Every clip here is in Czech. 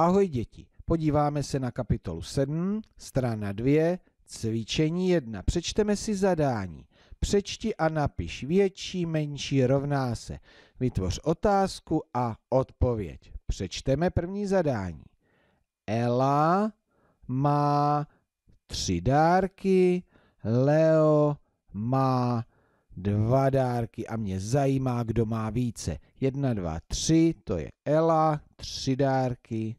Ahoj děti, podíváme se na kapitolu 7, strana 2, cvičení 1. Přečteme si zadání. Přečti a napiš větší, menší rovná se. Vytvoř otázku a odpověď. Přečteme první zadání. Ela má tři dárky, Leo má dva dárky a mě zajímá, kdo má více. Jedna, dva, tři, to je Ela, tři dárky,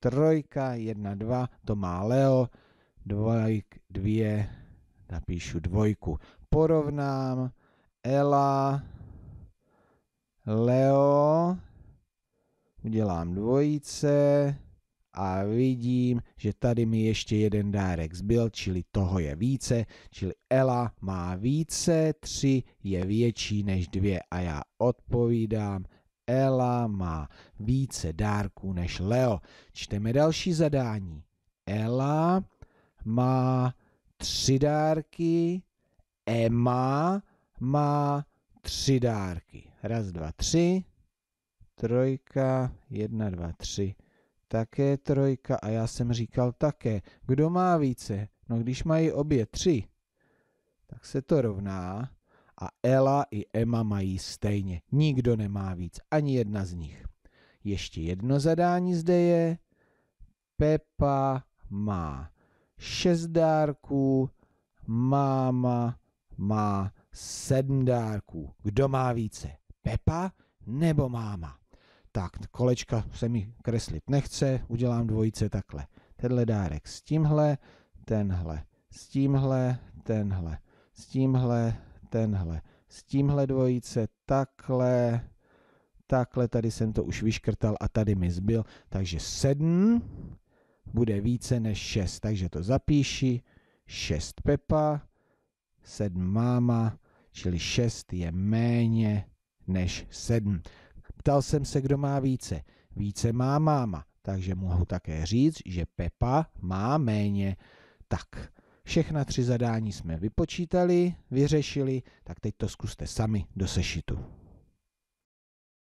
trojka, jedna, dva, to má Leo, dvojk, dvě, napíšu dvojku. Porovnám Ela, Leo, udělám dvojice a vidím, že tady mi ještě jeden dárek zbyl, čili toho je více, čili Ela má více, tři je větší než dvě a já odpovídám Ela má více dárků než Leo. Čteme další zadání. Ela má tři dárky, Emma má tři dárky. Raz, dva, tři, trojka, jedna, dva, tři, také trojka a já jsem říkal také. Kdo má více? No když mají obě tři, tak se to rovná a Ela i Emma mají stejně. Nikdo nemá víc, ani jedna z nich. Ještě jedno zadání zde je. Pepa má šest dárků, máma má sedm dárků. Kdo má více? Pepa nebo máma? Tak, kolečka se mi kreslit nechce, udělám dvojice takhle. Tenhle dárek s tímhle, tenhle, s tímhle, tenhle, s tímhle, tenhle. S tímhle dvojice, takhle, takhle, tady jsem to už vyškrtal a tady mi zbyl. Takže 7 bude více než 6, takže to zapíši. 6 Pepa, 7 máma, čili 6 je méně než 7. Ptal jsem se, kdo má více. Více má máma, takže mohu také říct, že Pepa má méně. Tak, Všechna tři zadání jsme vypočítali, vyřešili, tak teď to zkuste sami do sešitu.